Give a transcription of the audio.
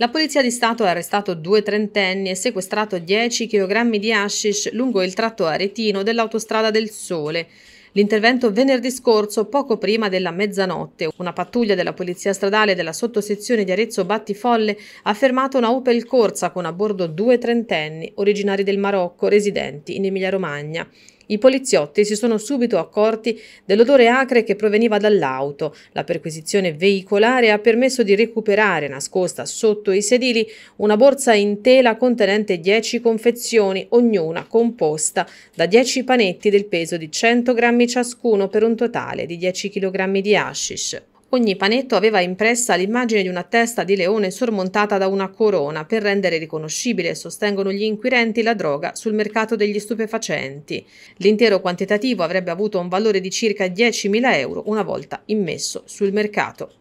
La Polizia di Stato ha arrestato due trentenni e sequestrato 10 kg di hashish lungo il tratto aretino dell'autostrada del Sole. L'intervento venerdì scorso, poco prima della mezzanotte, una pattuglia della Polizia Stradale della sottosezione di Arezzo Battifolle ha fermato una Opel Corsa con a bordo due trentenni, originari del Marocco, residenti in Emilia-Romagna. I poliziotti si sono subito accorti dell'odore acre che proveniva dall'auto. La perquisizione veicolare ha permesso di recuperare, nascosta sotto i sedili, una borsa in tela contenente 10 confezioni, ognuna composta da 10 panetti del peso di 100 grammi ciascuno per un totale di 10 kg di hashish. Ogni panetto aveva impressa l'immagine di una testa di leone sormontata da una corona per rendere riconoscibile, sostengono gli inquirenti, la droga sul mercato degli stupefacenti. L'intero quantitativo avrebbe avuto un valore di circa 10.000 euro una volta immesso sul mercato.